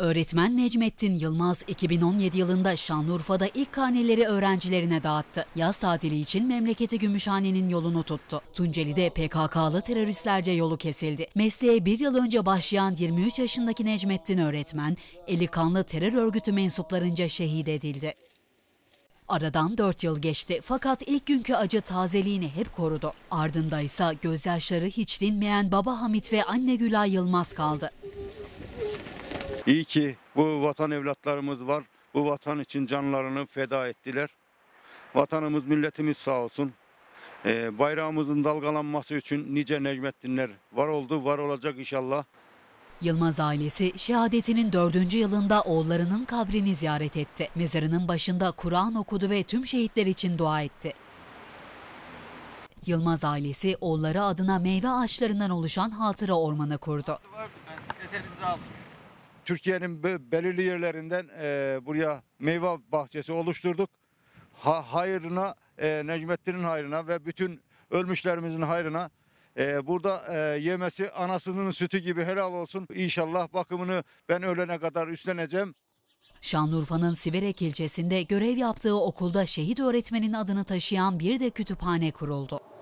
Öğretmen Necmettin Yılmaz 2017 yılında Şanlıurfa'da ilk karneleri öğrencilerine dağıttı. Yaz tatili için memleketi Gümüşhane'nin yolunu tuttu. Tunceli'de PKK'lı teröristlerce yolu kesildi. Mesleğe bir yıl önce başlayan 23 yaşındaki Necmettin öğretmen, eli kanlı terör örgütü mensuplarınca şehit edildi. Aradan 4 yıl geçti fakat ilk günkü acı tazeliğini hep korudu. Ardındaysa ise gözyaşları hiç dinmeyen baba Hamit ve anne Gülay Yılmaz kaldı. İyi ki bu vatan evlatlarımız var. Bu vatan için canlarını feda ettiler. Vatanımız, milletimiz sağ olsun. Ee, bayrağımızın dalgalanması için nice Necmettinler var oldu, var olacak inşallah. Yılmaz ailesi şehadetinin dördüncü yılında oğullarının kabrini ziyaret etti. Mezarının başında Kur'an okudu ve tüm şehitler için dua etti. Yılmaz ailesi oğulları adına meyve ağaçlarından oluşan hatıra ormanı kurdu. Var, Türkiye'nin belirli yerlerinden e, buraya meyve bahçesi oluşturduk. Ha, hayrına, e, Necmettin'in hayrına ve bütün ölmüşlerimizin hayrına e, burada e, yemesi anasının sütü gibi helal olsun. İnşallah bakımını ben ölene kadar üstleneceğim. Şanlıurfa'nın Siverek ilçesinde görev yaptığı okulda şehit öğretmenin adını taşıyan bir de kütüphane kuruldu.